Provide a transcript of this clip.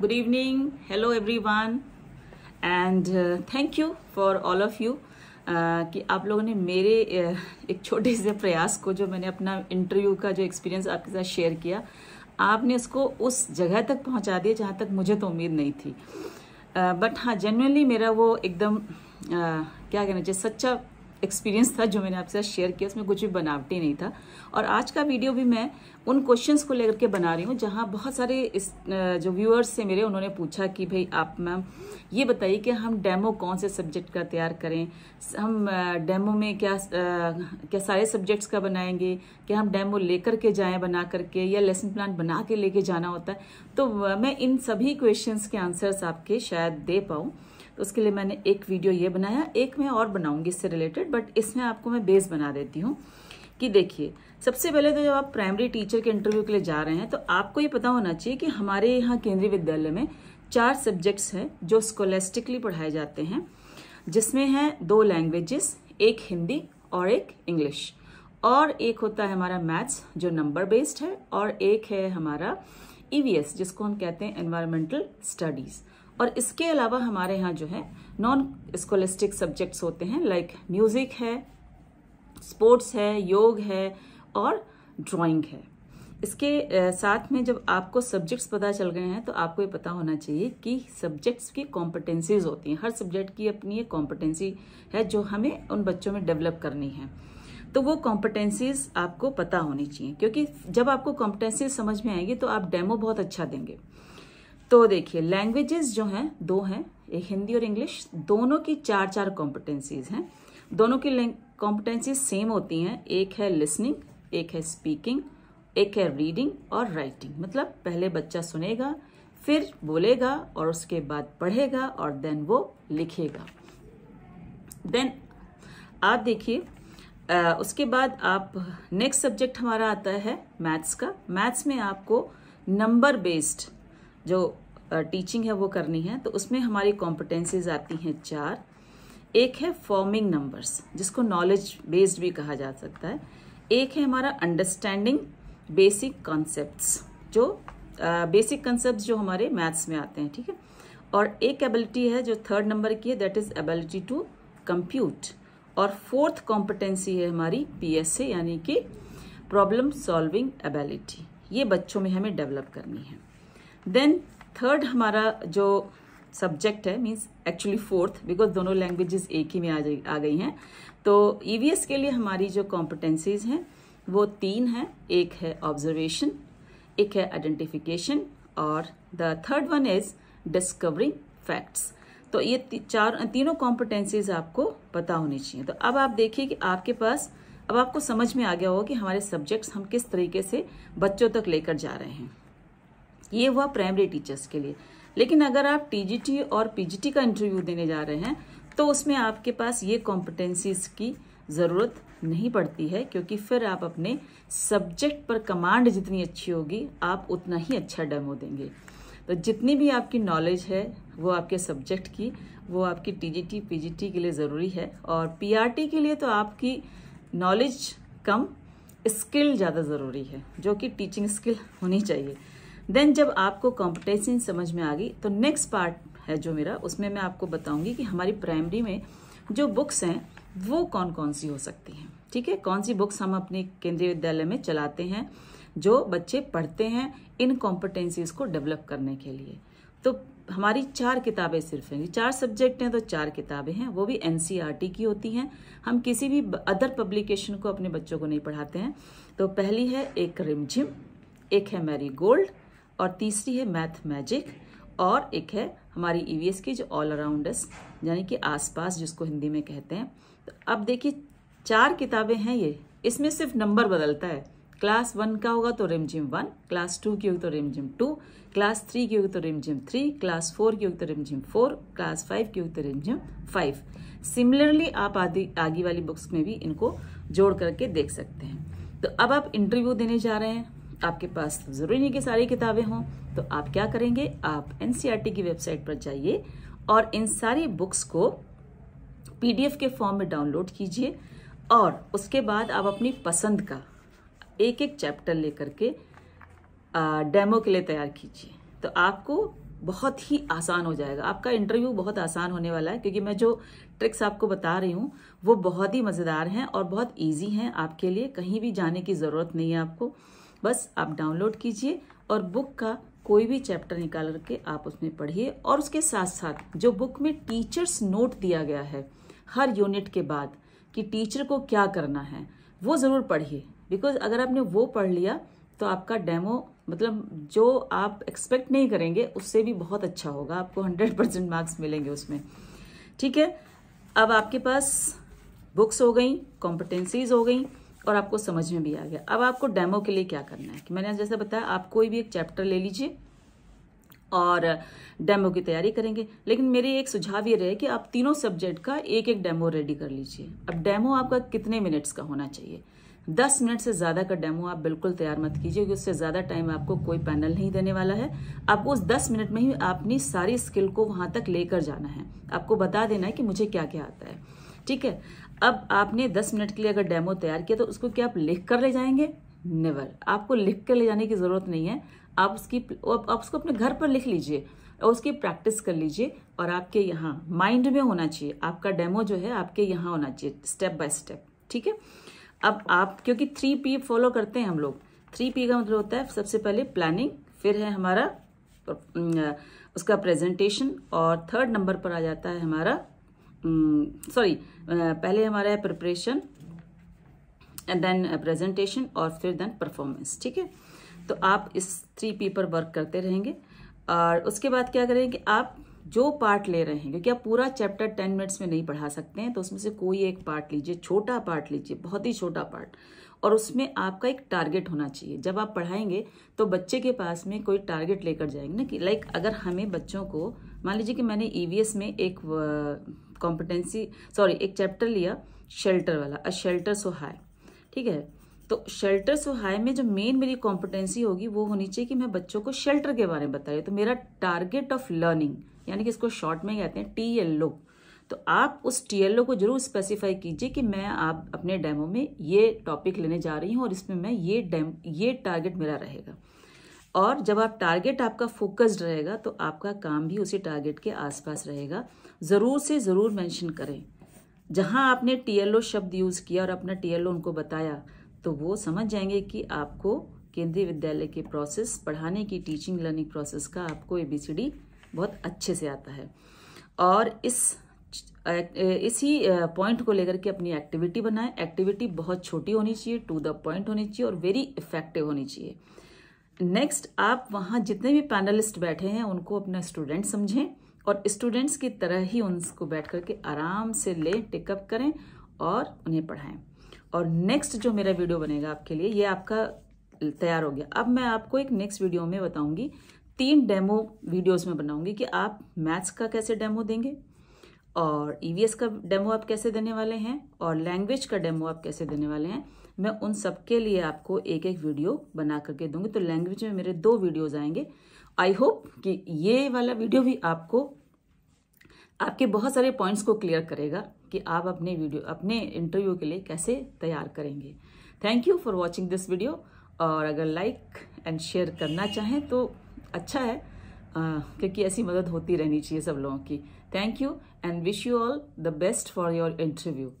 good evening hello everyone and thank you for all of you कि आप लोगों ने मेरे uh, एक छोटे से प्रयास को जो मैंने अपना इंटरव्यू का जो एक्सपीरियंस आपके साथ शेयर किया आपने उसको उस जगह तक पहुंचा दिया जहां तक मुझे तो उम्मीद नहीं थी बट uh, हाँ जनरली मेरा वो एकदम uh, क्या कहना चाहिए सच्चा एक्सपीरियंस था जो मैंने आपसे शेयर किया उसमें कुछ भी बनावटी नहीं था और आज का वीडियो भी मैं उन क्वेश्चंस को लेकर के बना रही हूँ जहाँ बहुत सारे इस जो व्यूअर्स से मेरे उन्होंने पूछा कि भाई आप मैम ये बताइए कि हम डेमो कौन से सब्जेक्ट का तैयार करें हम डेमो में क्या क्या सारे सब्जेक्ट्स का बनाएंगे क्या हम डेमो लेकर के जाएँ बना करके या लेसन प्लान बना के लेके जाना होता है तो मैं इन सभी क्वेश्चन के आंसर्स आपके शायद दे पाऊँ तो उसके लिए मैंने एक वीडियो ये बनाया एक मैं और बनाऊंगी इससे रिलेटेड बट इसमें आपको मैं बेस बना देती हूँ कि देखिए सबसे पहले तो जब आप प्राइमरी टीचर के इंटरव्यू के लिए जा रहे हैं तो आपको ये पता होना चाहिए कि हमारे यहाँ केंद्रीय विद्यालय में चार सब्जेक्ट्स हैं जो स्कोलेस्टिकली पढ़ाए जाते हैं जिसमें हैं दो लैंग्वेजेस एक हिंदी और एक इंग्लिश और एक होता है हमारा मैथ्स जो नंबर बेस्ड है और एक है हमारा ईवीएस e जिसको हम कहते हैं एनवायरमेंटल स्टडीज़ और इसके अलावा हमारे यहाँ जो है नॉन स्कोलिस्टिक सब्जेक्ट्स होते हैं लाइक म्यूजिक है स्पोर्ट्स है योग है और ड्राइंग है इसके साथ में जब आपको सब्जेक्ट्स पता चल गए हैं तो आपको ये पता होना चाहिए कि सब्जेक्ट्स की कॉम्पिटेंसीज होती हैं हर सब्जेक्ट की अपनी एक कॉम्पिटेंसी है जो हमें उन बच्चों में डेवलप करनी है तो वो कॉम्पिटेंसीज आपको पता होनी चाहिए क्योंकि जब आपको कॉम्पिटेंसीज समझ में आएगी तो आप डेमो बहुत अच्छा देंगे तो देखिए लैंग्वेजेस जो हैं दो हैं एक हिंदी और इंग्लिश दोनों की चार चार कॉम्पिटेंसीज हैं दोनों की कॉम्पिटेंसीज सेम होती हैं एक है लिसनिंग एक है स्पीकिंग एक है रीडिंग और राइटिंग मतलब पहले बच्चा सुनेगा फिर बोलेगा और उसके बाद पढ़ेगा और देन वो लिखेगा देन आप देखिए उसके बाद आप नेक्स्ट सब्जेक्ट हमारा आता है मैथ्स का मैथ्स में आपको नंबर बेस्ड जो टीचिंग है वो करनी है तो उसमें हमारी कॉम्पिटेंसीज आती हैं चार एक है फॉर्मिंग नंबर्स जिसको नॉलेज बेस्ड भी कहा जा सकता है एक है हमारा अंडरस्टैंडिंग बेसिक कॉन्सेप्ट्स जो बेसिक कंसेप्ट जो हमारे मैथ्स में आते हैं ठीक है और एक एबिलिटी है जो थर्ड नंबर की है that is ability to compute और फोर्थ कॉम्पिटेंसी है हमारी पी यानी कि प्रॉब्लम सॉल्विंग एबिलिटी ये बच्चों में हमें डेवलप करनी है देन थर्ड हमारा जो सब्जेक्ट है मीन्स एक्चुअली फोर्थ बिकॉज दोनों लैंग्वेजेस एक ही में आ आ गई हैं तो ईवीएस e के लिए हमारी जो कॉम्पिटेंसीज हैं वो तीन हैं एक है ऑब्जर्वेशन एक है आइडेंटिफिकेशन और the third one is discovering facts तो ये ती, चार तीनों कॉम्पिटेंसीज आपको पता होनी चाहिए तो अब आप देखिए कि आपके पास अब आपको समझ में आ गया होगा कि हमारे सब्जेक्ट्स हम किस तरीके से बच्चों तक लेकर जा रहे हैं ये हुआ प्राइमरी टीचर्स के लिए लेकिन अगर आप टीजीटी और पीजीटी का इंटरव्यू देने जा रहे हैं तो उसमें आपके पास ये कॉम्पिटेंसीज की ज़रूरत नहीं पड़ती है क्योंकि फिर आप अपने सब्जेक्ट पर कमांड जितनी अच्छी होगी आप उतना ही अच्छा डेमो देंगे तो जितनी भी आपकी नॉलेज है वो आपके सब्जेक्ट की वो आपकी टीजीटी पीजीटी के लिए ज़रूरी है और पीआरटी के लिए तो आपकी नॉलेज कम स्किल ज़्यादा ज़रूरी है जो कि टीचिंग स्किल होनी चाहिए देन जब आपको कॉम्पिटेशन समझ में आ गई तो नेक्स्ट पार्ट है जो मेरा उसमें मैं आपको बताऊंगी कि हमारी प्राइमरी में जो बुक्स हैं वो कौन कौन सी हो सकती हैं ठीक है कौन सी बुक्स हम अपने केंद्रीय विद्यालय में चलाते हैं जो बच्चे पढ़ते हैं इन कॉम्पिटेंसीज को डेवलप करने के लिए तो हमारी चार किताबें सिर्फ हैं चार सब्जेक्ट हैं तो चार किताबें हैं वो भी एन e की होती हैं हम किसी भी अदर पब्लिकेशन को अपने बच्चों को नहीं पढ़ाते हैं तो पहली है एक रिमझिम एक है मैरी गोल्ड और तीसरी है मैथ मैजिक और एक है हमारी ई e की जो ऑल अराउंडस यानी कि आसपास जिसको हिंदी में कहते हैं तो अब देखिए चार किताबें हैं ये इसमें सिर्फ नंबर बदलता है क्लास वन का होगा तो रिमझिम वन क्लास टू की होगी तो रिमझिम टू क्लास थ्री की होगी तो रिमझिम थ्री क्लास फोर की होगी तो रिमझिम फोर क्लास फाइव की होगी तो रिमझिम फाइव सिमिलरली आप आदि आगे वाली बुक्स में भी इनको जोड़ करके देख सकते हैं तो अब आप इंटरव्यू देने जा रहे हैं आपके पास ज़रूरी नहीं कि सारी किताबें हों तो आप क्या करेंगे आप एन e की वेबसाइट पर जाइए और इन सारी बुक्स को पीडीएफ के फॉर्म में डाउनलोड कीजिए और उसके बाद आप अपनी पसंद का एक एक चैप्टर लेकर के डेमो के लिए तैयार कीजिए तो आपको बहुत ही आसान हो जाएगा आपका इंटरव्यू बहुत आसान होने वाला है क्योंकि मैं जो ट्रिक्स आपको बता रही हूँ वो बहुत ही मज़ेदार हैं और बहुत ईजी हैं आपके लिए कहीं भी जाने की ज़रूरत नहीं है आपको बस आप डाउनलोड कीजिए और बुक का कोई भी चैप्टर निकाल करके आप उसमें पढ़िए और उसके साथ साथ जो बुक में टीचर्स नोट दिया गया है हर यूनिट के बाद कि टीचर को क्या करना है वो ज़रूर पढ़िए बिकॉज अगर आपने वो पढ़ लिया तो आपका डेमो मतलब जो आप एक्सपेक्ट नहीं करेंगे उससे भी बहुत अच्छा होगा आपको हंड्रेड परसेंट मार्क्स मिलेंगे उसमें ठीक है अब आपके पास बुक्स हो गई कॉम्पिटेंसीज हो गई और आपको समझ में भी आ गया अब आपको डेमो के लिए क्या करना है कि मैंने जैसे बताया आप कोई भी एक चैप्टर ले लीजिए और डेमो की तैयारी करेंगे लेकिन मेरी एक सुझाव ये रहे कि आप तीनों सब्जेक्ट का एक एक डेमो रेडी कर लीजिए अब डेमो आपका कितने मिनट्स का होना चाहिए दस मिनट से ज़्यादा का डेमो आप बिल्कुल तैयार मत कीजिए क्योंकि उससे ज़्यादा टाइम आपको कोई पैनल नहीं देने वाला है आपको उस दस मिनट में ही अपनी सारी स्किल को वहां तक लेकर जाना है आपको बता देना है कि मुझे क्या क्या आता है ठीक है अब आपने दस मिनट के लिए अगर डेमो तैयार किया तो उसको क्या आप लिख कर ले जाएंगे नेवर आपको लिख कर ले जाने की ज़रूरत नहीं है आप उसकी आप उसको अपने घर पर लिख लीजिए और उसकी प्रैक्टिस कर लीजिए और आपके यहाँ माइंड में होना चाहिए आपका डेमो जो है आपके यहाँ होना चाहिए स्टेप बाय स्टेप ठीक है अब आप क्योंकि थ्री पी फॉलो करते हैं हम लोग थ्री पी का मतलब होता है सबसे पहले प्लानिंग फिर है हमारा उसका प्रेजेंटेशन और थर्ड नंबर पर आ जाता है हमारा सॉरी हम्म, पहले हमारा है प्रिपरेशन एंड देन प्रेजेंटेशन और फिर देन परफॉर्मेंस ठीक है तो आप इस थ्री पी पर वर्क करते रहेंगे और उसके बाद क्या करेंगे आप जो पार्ट ले रहे हैं क्योंकि आप पूरा चैप्टर टेन मिनट्स में नहीं पढ़ा सकते हैं तो उसमें से कोई एक पार्ट लीजिए छोटा पार्ट लीजिए बहुत ही छोटा पार्ट और उसमें आपका एक टारगेट होना चाहिए जब आप पढ़ाएंगे तो बच्चे के पास में कोई टारगेट लेकर जाएंगे ना कि लाइक अगर हमें बच्चों को मान लीजिए कि मैंने ई e में एक कॉम्पिटेंसी सॉरी एक चैप्टर लिया शेल्टर वाला अ शेल्टर सो हाई ठीक है तो शेल्टर सो हाई में जो मेन मेरी कॉम्पिटेंसी होगी वो होनी चाहिए कि मैं बच्चों को शेल्टर के बारे में बता हूँ तो मेरा टारगेट ऑफ लर्निंग यानी कि इसको शॉर्ट में कहते हैं टी एल लो तो आप उस टीएलओ को जरूर स्पेसिफाई कीजिए कि मैं आप अपने डेमो में ये टॉपिक लेने जा रही हूँ और इसमें मैं ये डेम ये टारगेट मेरा रहेगा और जब आप टारगेट आपका फोकस्ड रहेगा तो आपका काम भी उसी टारगेट के आसपास रहेगा ज़रूर से ज़रूर मेंशन करें जहां आपने टीएलओ शब्द यूज़ किया और अपना टीएलओ उनको बताया तो वो समझ जाएंगे कि आपको केंद्रीय विद्यालय के प्रोसेस पढ़ाने की टीचिंग लर्निंग प्रोसेस का आपको एबीसीडी बहुत अच्छे से आता है और इस इसी पॉइंट को लेकर के अपनी एक्टिविटी बनाएं एक्टिविटी बहुत छोटी होनी चाहिए टू द पॉइंट होनी चाहिए और वेरी इफेक्टिव होनी चाहिए नेक्स्ट आप वहाँ जितने भी पैनलिस्ट बैठे हैं उनको अपना स्टूडेंट समझें और स्टूडेंट्स की तरह ही उनको बैठ करके आराम से ले टिकअप करें और उन्हें पढ़ाएं और नेक्स्ट जो मेरा वीडियो बनेगा आपके लिए ये आपका तैयार हो गया अब मैं आपको एक नेक्स्ट वीडियो में बताऊंगी तीन डेमो वीडियोस में बनाऊंगी कि आप मैथ्स का कैसे डेमो देंगे और ईवीएस e का डेमो आप कैसे देने वाले हैं और लैंग्वेज का डेमो आप कैसे देने वाले हैं मैं उन सब के लिए आपको एक एक वीडियो बना करके दूंगी तो लैंग्वेज में मेरे दो वीडियोज आएंगे आई होप कि ये वाला वीडियो भी आपको आपके बहुत सारे पॉइंट्स को क्लियर करेगा कि आप अपने वीडियो अपने इंटरव्यू के लिए कैसे तैयार करेंगे thank you for watching this video और अगर लाइक एंड शेयर करना चाहें तो अच्छा है क्योंकि ऐसी मदद होती रहनी चाहिए सब लोगों की thank you and wish you all the best for your interview